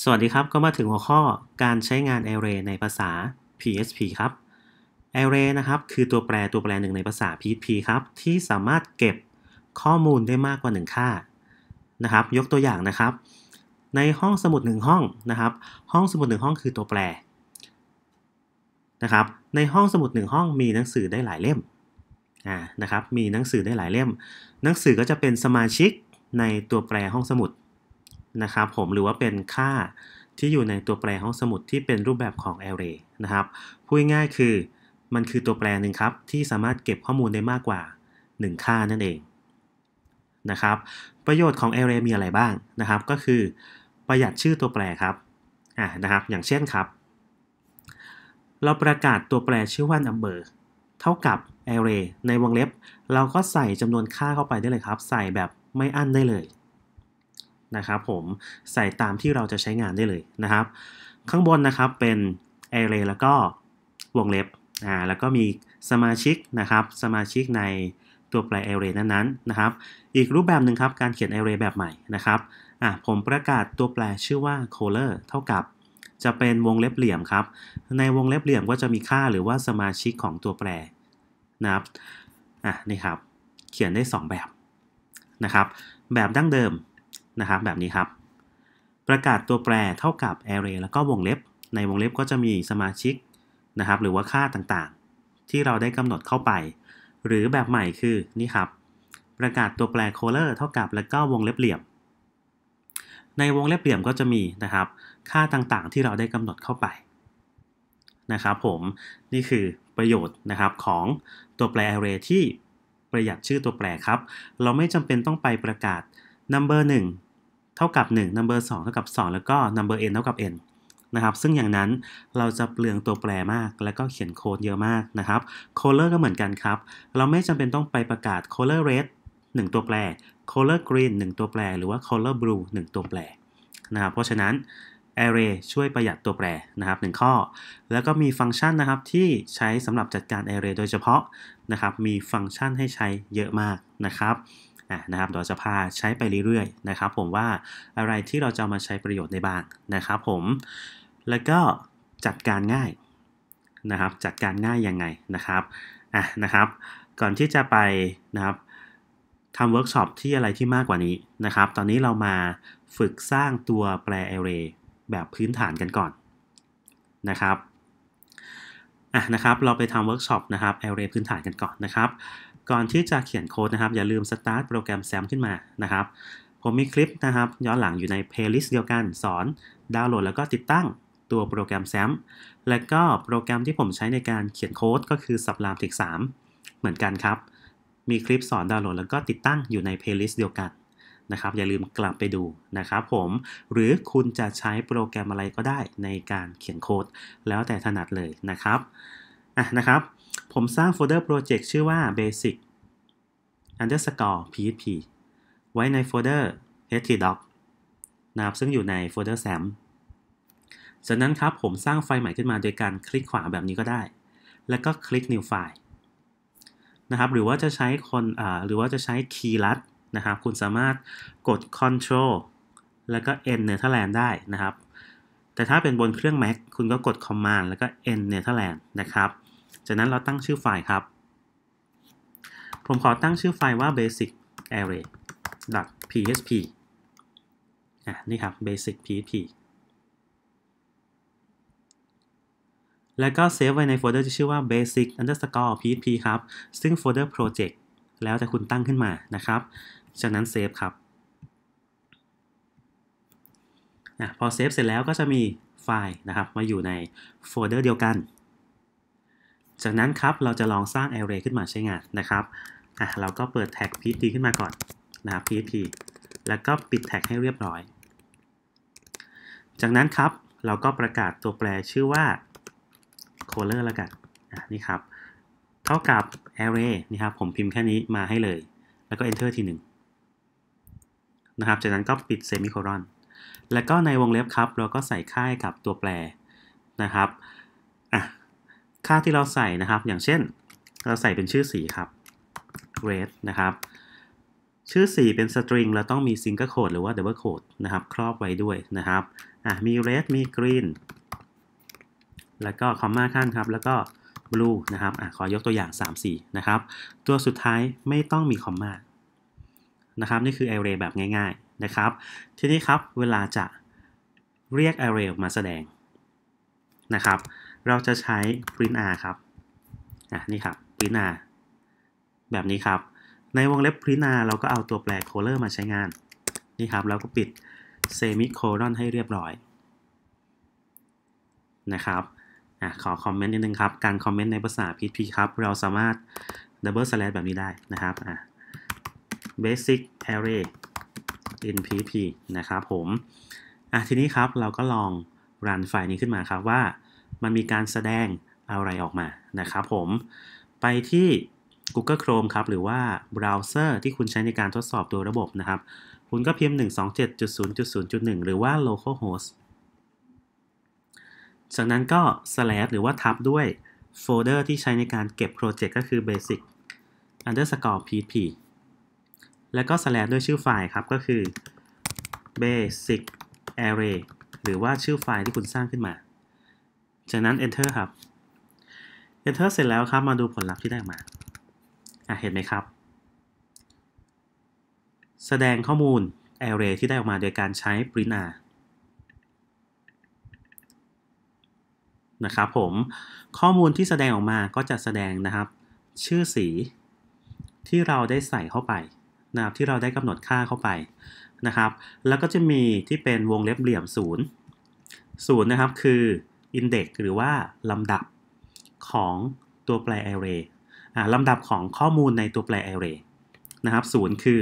สวัสดีครับก็มาถึงหัวข้อการใช้งาน array ในภาษา PHP ครับ array นะครับคือตัวแปรตัวแปรหนึ่งในภาษา PHP ครับที่สามารถเก็บข้อมูลได้มากกว่า1ค่านะครับยกตัวอย่างนะครับ ในห้องสมุด1ห้องนะครับห้องสมุด1ห้องคือตัวแปรนะครับในห้องสมุด1ห้องมีหนังสือได้หลายเล่มอ่านะครับมีหนังสือได้หลายเล่ม หนังสือก็จะเป็นสมาชิกในตัวแปรห้องสมุดนะครับผมหรือว่าเป็นค่าที่อยู่ในตัวแปรห้องสมุดที่เป็นรูปแบบของ array นะครับพูดง่ายคือมันคือตัวแปรหนึ่งครับที่สามารถเก็บข้อมูลได้มากกว่า 1 ค่านั่นเองนะครับประโยชน์ของ array มีอะไรบ้างนะครับ ก็คือประหยัดชื่อตัวแปรครับอ่านะครับ อย่างเช่นครับ เราประกาศตัวแปรชื่อว่า number เท่ากับ array ในวงเล็บเราก็ใส่จำนวนค่าเข้าไปได้เลยครับ ใส่แบบไม่อั้นได้เลยนะครับผมใส่ตามที่เราจะใช้งานได้เลยนะครับข้างบนนะครับเป็น array แล้วก็วงเล็บอ่าแล้วก็มีสมาชิกนะครับสมาชิกในตัวแปร array นั้นๆนะครับอีกรูปแบบหนึ่งครับ การเขียน array แบบใหม่นะครับอ่าผมประกาศตัวแปรชื่อว่า color เท่ากับ จะเป็นวงเล็บเหลี่ยมครับ ในวงเล็บเหลี่ยมก็จะมีค่าหรือว่าสมาชิกของตัวแปรนะครับอ่านี่ครับ เขียนได้ 2 แบบนะครับแบบดั้งเดิมนะครับแบบนี้ครับ ประกาศตัวแปรเท่ากับ array แล้วก็วงเล็บ ในวงเล็บก็จะมีสมาชิกนะครับหรือว่าค่าต่าง ๆ ที่เราได้กำหนดเข้าไป หรือแบบใหม่คือนี่ครับประกาศตัวแปร color เท่ากับแล้วก็วงเล็บเหลี่ยม ในวงเล็บเหลี่ยมก็จะมีนะครับค่าต่างๆที่เราได้กำหนดเข้าไปนะครับผม นี่คือประโยชน์นะครับของตัวแปร array ที่ประหยัดชื่อตัวแปร ครับ เราไม่จำเป็นต้องไปประกาศ number 1 เท่ากับ 1 number 2 เท่ากับ 2 แล้วก็ number n เท่ากับ n นะครับ ซึ่งอย่างนั้นเราจะเปลืองตัวแปรมาก แล้วก็เขียนโค้ดเยอะมากนะครับ color ก็เหมือนกันครับ เราไม่จำเป็นต้องไปประกาศ color red 1 ตัวแปร color green 1 ตัวแปร หรือว่า color blue 1 ตัวแปรนะครับ เพราะฉะนั้น array ช่วยประหยัดตัวแปรนะครับ 1 ข้อ แล้วก็มีฟังก์ชันนะครับที่ใช้สำหรับจัดการ array โดยเฉพาะนะครับ มีฟังก์ชันให้ใช้เยอะมากนะครับนะครับเราจะพาใช้ไปเรื่อยๆนะครับ ผมว่าอะไรที่เราจะมาใช้ประโยชน์ในบ้างนะครับผมแล้วก็จัดการง่ายนะครับ จัดการง่ายยังไงนะครับอ่ะนะครับ ก่อนที่จะไปนะครับทำเวิร์กช็อปที่อะไรที่มากกว่านี้นะครับตอนนี้เรามาฝึกสร้างตัวแปร a อ r a y แบบพื้นฐานกันก่อนนะครับอ่ะนะครับเราไปทำเวิร์กช็อปนะครับ a อ r a y พื้นฐานกันก่อนนะครับก่อนที่จะเขียนโค้ดนะครับอย่าลืม start โปรแกรมแซมขึ้นมานะครับ ผมมีคลิปนะครับย้อนหลังอยู่ใน playlist เดียวกันสอนดาวน์โหลด แล้วก็ติดตั้งตัวโปรแกรมแซมและก็โปรแกรมที่ผมใช้ในการเขียนโค้ดก็คือ Sublamtic 3เหมือนกันครับ มีคลิปสอนดาวน์โหลดแล้วก็ติดตั้งอยู่ใน playlist เดียวกันนะครับ อย่าลืมกลับไปดูนะครับ ผมหรือคุณจะใช้โปรแกรมอะไรก็ได้ในการเขียนโค้ดแล้วแต่ถนัดเลยนะครับอ่ะนะครับผมสร้างโฟลเดอร์โปรเจกต์ชื่อว่า basic underscore php ไว้ในโฟลเดอร์ htdoc นะครับ ซึ่งอยู่ในโฟลเดอร์ sam จากนั้นครับผมสร้างไฟล์ใหม่ขึ้นมาโดยการคลิกขวาแบบนี้ก็ได้ แล้วก็คลิก new file นะครับหรือว่าจะใช้คนหรือว่าจะใช้คีย์ลัดนะครับ คุณสามารถกด control แล้วก็ n เนเธอร์แลนด์ได้นะครับ แต่ถ้าเป็นบนเครื่อง Mac คุณก็กด command แล้วก็ n เนเธอร์แลนด์นะครับจากนั้นเราตั้งชื่อไฟล์ครับ ผมขอตั้งชื่อไฟล์ว่า basic array php อ่ะนี่ครับ basic php แล้วก็เซฟไว้ในโฟลเดอร์ที่ชื่อว่า basic underscore php ครับ ซึ่งโฟลเดอร์ project แล้วแต่คุณตั้งขึ้นมานะครับ จากนั้นเซฟครับะพอเซฟเสร็จแล้วก็จะมีไฟล์นะครับมาอยู่ในโฟลเดอร์เดียวกันจากนั้นครับเราจะลองสร้าง array ขึ้นมาใช้งานนะครับ อ่ะเราก็เปิดแท็ก php ขึ้นมาก่อนนะครับ php แล้วก็ปิดแท็กให้เรียบร้อย จากนั้นครับเราก็ประกาศตัวแปรชื่อว่า color แล้วกันอ่ะนี่ครับเท่ากับ array นี่ครับ ผมพิมพ์แค่นี้มาให้เลย แล้วก็ enter ทีหนึ่งนะครับจากนั้นก็ปิด semicolon แล้วก็ในวงเล็บครับเราก็ใส่ค่ายกับตัวแปรนะครับอ่ะค่าที่เราใส่นะครับ อย่างเช่นเราใส่เป็นชื่อสีครับ red นะครับ ชื่อสีเป็นสตริงเราต้องมี single quote หรือว่า double quote นะครับ ครอบไว้ด้วยนะครับอ่ะมี red มี green แล้วก็คอมมาขั้นครับ แล้วก็ blue นะครับ อ่ะขอยกตัวอย่าง3สีนะครับ ตัวสุดท้ายไม่ต้องมีคอมมานะครับ นี่คือ array แบบง่ายๆนะครับ ทีนี้ครับเวลาจะเรียก array มาแสดงนะครับเราจะใช้ print r ครับ อ่ะนี่ครับ print r แบบนี้ครับ ในวงเล็บ print r เราก็เอาตัวแปร color มาใช้งาน นี่ครับแล้วก็ปิด semicolon ให้เรียบร้อยนะครับ อ่ะขอคอมเมนต์นิดนึงครับ การคอมเมนต์ในภาษา PHP ครับ เราสามารถ double slash แบบนี้ได้นะครับ อ่ะ basic array in PHP นะครับผม อ่ะทีนี้ครับเราก็ลอง รันไฟล์นี้ขึ้นมาครับว่ามันมีการแสดงอะไรออกมา นะครับผมไปที่ Google Chrome ครับ หรือว่าเบราว์เซอร์ที่คุณใช้ในการทดสอบตัวระบบนะครับ คุณก็พิมพ์127.0.0.1 หรือว่า localhost จากนั้นก็ slash หรือว่าทับด้วยโฟลเดอร์ที่ใช้ในการเก็บโปรเจกต์ก็คือ basic underscore php แล้วก็ slash ด้วยชื่อไฟล์ครับก็คือ basic array หรือว่าชื่อไฟล์ที่คุณสร้างขึ้นมาจากนั้น enter ครับ enter เสร็จแล้วครับมาดูผลลัพธ์ที่ได้มากมาเห็นไหมครับ แสดงข้อมูล array ที่ได้ออกมาโดยการใช้ print r นะครับผม ข้อมูลที่แสดงออกมาก็จะแสดงนะครับ ชื่อสี ที่เราได้ใส่เข้าไปนะครับที่เราได้กำหนดค่าเข้าไปนะครับ แล้วก็จะมีที่เป็นวงเล็บเหลี่ยม0 0นะครับคืออินเด็กหรือว่าลำดับของตัวแปร array ลำดับของข้อมูลในตัวแปร array นะครับศูนย์คือ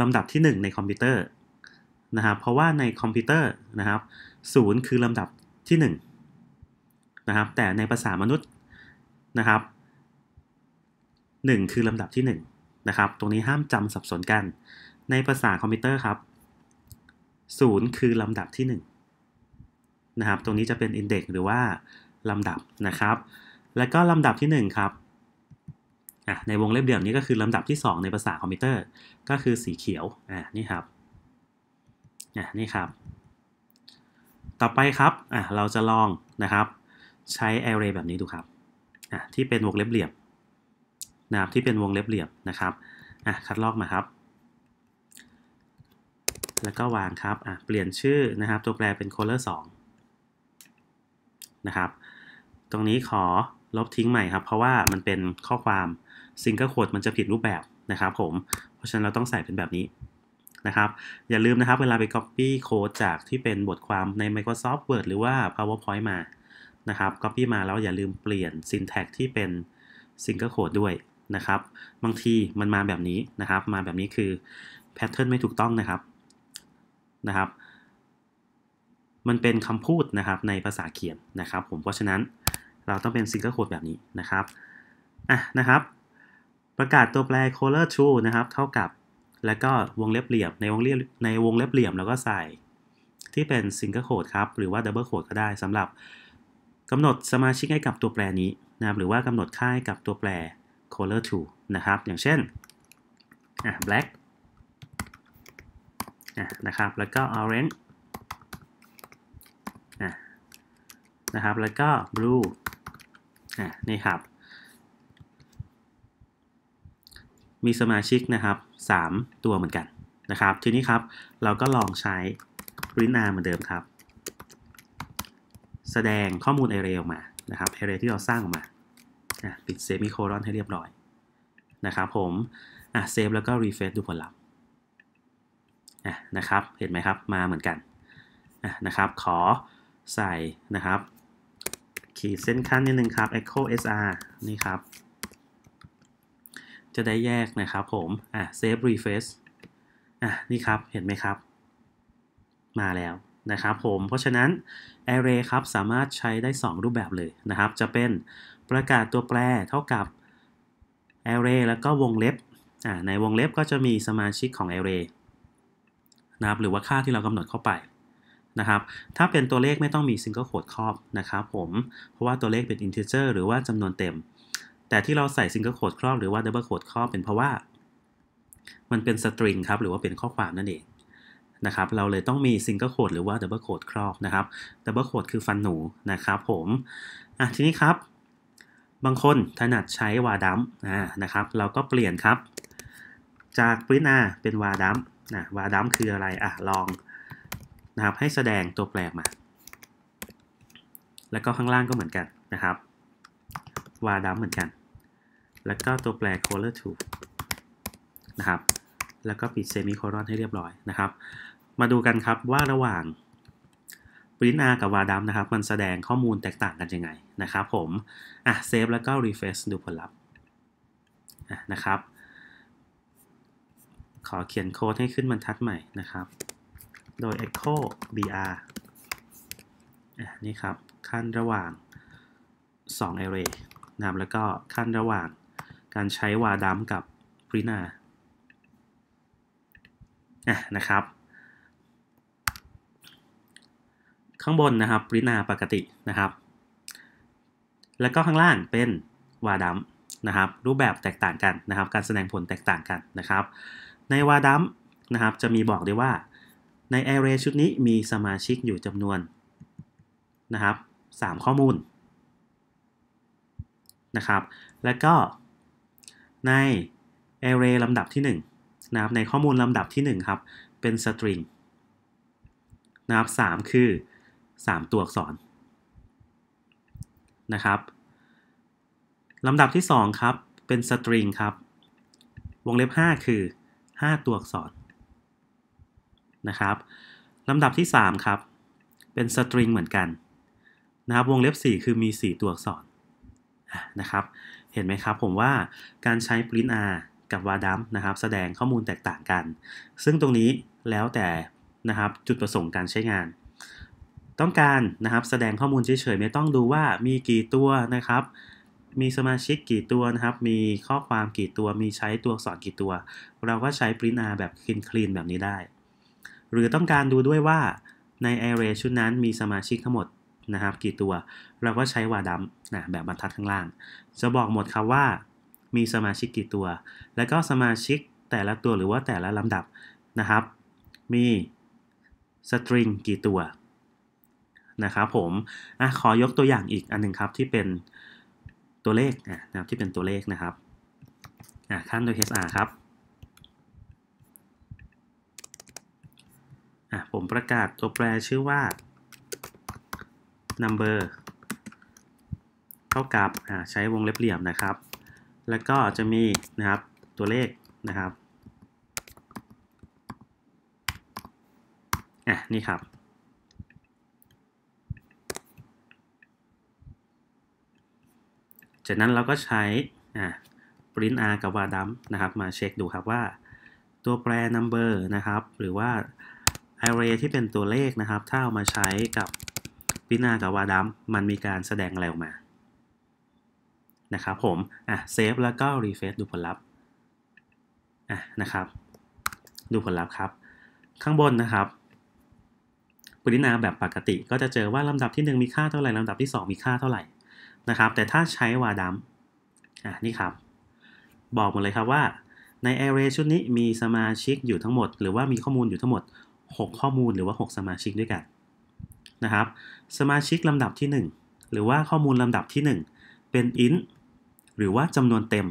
ลำดับที่ 1 ในคอมพิวเตอร์นะครับเพราะว่าในคอมพิวเตอร์นะครับศูนย์คือลำดับที่1นะครับแต่ในภาษามนุษย์นะครับ 1 คือ ลำดับที่1นะครับตรงนี้ห้ามจำสับสนกัน ในภาษาคอมพิวเตอร์ครับศูนย์คือ ลำดับที่ 1นะครับ ตรงนี้จะเป็น Index หรือว่า ลำดับนะครับ แล้วก็ ลำดับที่ 1 ครับ ในวงเล็บเดี่ยวนี้ก็คือลำดับที่ 2 ในภาษาคอมพิวเตอร์ ก็คือสีเขียว อ่านี่ครับนี่ครับ ต่อไปครับ อ่าเราจะลองนะครับ ใช้ array แบบนี้ดูครับ อ่าที่เป็นวงเล็บเหลี่ยมนะครับที่เป็นวงเล็บเหลี่ยมนะครับ อ่คัดลอกมาครับ แล้วก็วางครับ อ่เปลี่ยนชื่อนะครับ ตัวแปรเป็น color 2นะครับ ตรงนี้ขอลบทิ้งใหม่ครับ เพราะว่ามันเป็นข้อความซิงเกิลโคดมันจะผิดรูปแบบนะครับ ผม เพราะฉะนั้นเราต้องใส่เป็นแบบนี้นะครับ อย่าลืมนะครับ เวลาไป Copy โค้ดจากที่เป็นบทความใน Microsoft Word หรือว่า PowerPoint มานะครับ Copy มาแล้วอย่าลืมเปลี่ยน syntax ที่เป็นซิงเกิลโคดด้วยนะครับ บางทีมันมาแบบนี้นะครับ มาแบบนี้คือแพทเทิร์นไม่ถูกต้องนะครับ นะครับมันเป็นคำพูดนะครับในภาษาเขียนนะครับผมเพราะฉะนั้นเราต้องเป็นซิงเกิลโคดแบบนี้นะครับอ่ะนะครับ ประกาศตัวแปร color true นะครับเท่ากับแล้วก็วงเล็บเหลี่ยมในวงเล็บในวงเล็บเหลี่ยมแล้วก็ใส่ที่เป็นซิงเกิลโคดครับ หรือว่าดับเบิลโคดก็ได้สำหรับกำหนดสมาชิกให้กับตัวแปรนี้นะครับหรือว่ากำหนดค่าให้กับตัวแปร color to นะครับอย่างเช่นอ่ะ black อ่ะนะครับแล้วก็ orange นะนะครับแล้วก็ blue นะนี่ครับ มีสมาชิกนะครับ 3 ตัวเหมือนกันนะครับ ทีนี้ครับเราก็ลองใช้ print r เหมือนเดิมครับ แสดงข้อมูล array ออกมานะครับ array ที่เราสร้างออกมา ปิด semicolon ให้เรียบร้อยนะครับผมเซฟแล้วก็รีเฟซดูผลลัพธ์นะครับ เห็นไหมครับมาเหมือนกันนะครับ ขอใส่นะครับ ขีดเส้นขั้นนิดนึงครับ echo sr นี่ครับ จะได้แยกนะครับผมอ่ะ save refresh อ่ะนี่ครับเห็นไหมครับ มาแล้วนะครับผม เพราะฉะนั้น array ครับ สามารถใช้ได้ 2 รูปแบบเลยนะครับ จะเป็นประกาศตัวแปรเท่ากับ array แล้วก็วงเล็บในวงเล็บก็จะมีสมาชิกของ array นะครับหรือว่าค่าที่เรากำหนดเข้าไปนะครับถ้าเป็นตัวเลขไม่ต้องมีซิงเกิลโคดครอบนะครับผมเพราะว่าตัวเลขเป็นอินท์เจอร์หรือว่าจำนวนเต็ม แต่ที่เราใส่ซิงเกิลโคดครอบหรือว่าดับเบิลโคดครอบเป็นเพราะว่ามันเป็นสตริงครับ หรือว่าเป็นข้อความนั่นเองนะครับเราเลยต้องมีซิงเกิลโคดหรือว่าดับเบิลโคดครอบนะครับดับเบิลโคดคือฟันหนูนะครับผมอ่ะทีนี้ครับ บางคนถนัดใช้วาดัมนะครับ เราก็เปลี่ยนครับ จากปรินาเป็นวาดัมนะวาดัมคืออะไรอ่ะลองนะครับให้แสดงตัวแปรมา แล้วก็ข้างล่างก็เหมือนกันนะครับ วาดัมเหมือนกัน แล้วก็ตัวแปร color to นะครับ แล้วก็ปิดเซมิโคลอนให้เรียบร้อยนะครับ มาดูกันครับว่าระหว่าง print r กับวาดัมนะครับ มันแสดงข้อมูลแตกต่างกันยังไงนะครับ ผม อ่ะเซฟแล้วก็ refresh ดูผลลัพธ์นะครับ ขอเขียนโค้ดให้ขึ้นบรรทัดใหม่นะครับโดย echo br นี่ครับ ขั้นระหว่าง 2 array นะแล้วก็ขั้นระหว่างการใช้วาดัมกับปรินาะนะครับ ข้างบนนะครับปรินาปกตินะครับ แล้วก็ข้างล่างเป็นวาดัมนะครับ รูปแบบแตกต่างกันนะครับ การแสดงผลแตกต่างกันนะครับ ในวาดัมนะครับจะมีบอกได้ว่าใน array ชุดนี้มีสมาชิกอยู่จำนวนนะครับ 3 ข้อมูลนะครับ แล้วก็ใน array ลำดับที่1นะครับในข้อมูลลำดับที่1ครับเป็น string นะครับ3คือ 3 ตัวอักษรนะครับลำดับที่ 2ครับเป็น string ครับวงเล็บ 5 คือ 5 ตัวอักษรนะครับลำดับที่ 3 ครับ เป็นสตริงเหมือนกันนะครับวงเล็บ4 คือมี 4 ตัวอักษรนะครับเห็นไหมครับผมว่าการใช้ print r กับ var dump นะครับ แสดงข้อมูลแตกต่างกัน ซึ่งตรงนี้แล้วแต่นะครับจุดประสงค์การใช้งาน ต้องการนะครับแสดงข้อมูลเฉยๆไม่ต้องดูว่ามีกี่ตัวนะครับ มีสมาชิกกี่ตัวนะครับ มีข้อความกี่ตัว มีใช้ตัวอักษรกี่ตัว เราก็ใช้ print r แบบ clean clean แบบนี้ได้หรือต้องการดูด้วยว่าใน array ชุดนั้นมีสมาชิกทั้งหมดนะครับ กี่ตัวเราก็ใช้วาดัมนะแบบบรรทัดข้างล่าง จะบอกหมดครับว่ามีสมาชิกกี่ตัว แล้วก็สมาชิกแต่ละตัวหรือว่าแต่ละลำดับนะครับ มีสตริงกี่ตัวนะครับ ผมอขอยกตัวอย่างอีกอันนึงครับที่เป็นตัวเลขนะครับที่เป็นตัวเลขนะครับข้ามโดย HR ครับอ่ะผมประกาศตัวแปรชื่อว่า number เท่ากับอ่าใช้วงเล็บเหลี่ยมนะครับ แล้วก็จะมีนะครับตัวเลขนะครับอ่ะนี่ครับ จากนั้นเราก็ใช้ print r กับ var dump นะครับมาเช็คดูครับว่า ตัวแปร number นะครับ หรือว่า array ที่เป็นตัวเลขนะครับ ถ้าเอามาใช้กับพินากับวาดัมมันมีการแสดงอะไรออกมา นะครับผมอ่ะเซฟแล้วก็รีเฟซดูผลลัพธ์อ่ะนะครับ ดูผลลัพธ์ครับ ข้างบนนะครับ ปรินาแบบปกติ ก็จะเจอว่าลำดับที่ 1 มีค่าเท่าไหร่ ลำดับที่ 2 มีค่าเท่าไหร่ นะครับ แต่ถ้าใช้วาดัมอ่ะนี่ครับ บอกหมดเลยครับว่าใน array ชุดนี้มีสมาชิกอยู่ทั้งหมด หรือว่ามีข้อมูลอยู่ทั้งหมด6 ข้อมูลหรือว่า 6 สมาชิกด้วยกันนะครับ สมาชิกลำดับที่ 1 หรือว่าข้อมูลลำดับที่ 1 เป็น int หรือว่าจำนวนเต็ม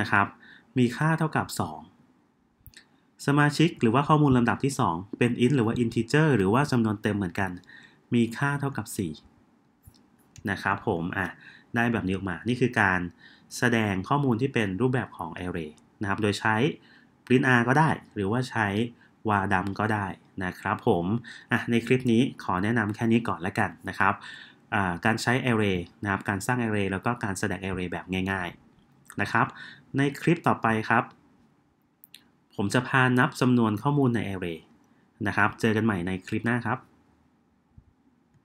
นะครับ มีค่าเท่ากับ 2 สมาชิกหรือว่าข้อมูลลำดับที่ 2 เป็น int หรือว่า integer หรือว่าจำนวนเต็มเหมือนกัน มีค่าเท่ากับ4นะครับผมอ่ะได้แบบนี้ออกมานี่คือการแสดงข้อมูลที่เป็นรูปแบบของ array นะครับโดยใช้ print r ก็ได้หรือว่าใช้วาดำก็ได้นะครับ ผมในคลิปนี้ขอแนะนำแค่นี้ก่อนแล้วกันนะครับการใช้ array นะครับการสร้าง array แล้วก็การแสดง array แบบง่าย ๆนะครับ ในคลิปต่อไปครับผมจะพานับจำนวนข้อมูลใน array นะครับ เจอกันใหม่ในคลิปหน้าครับ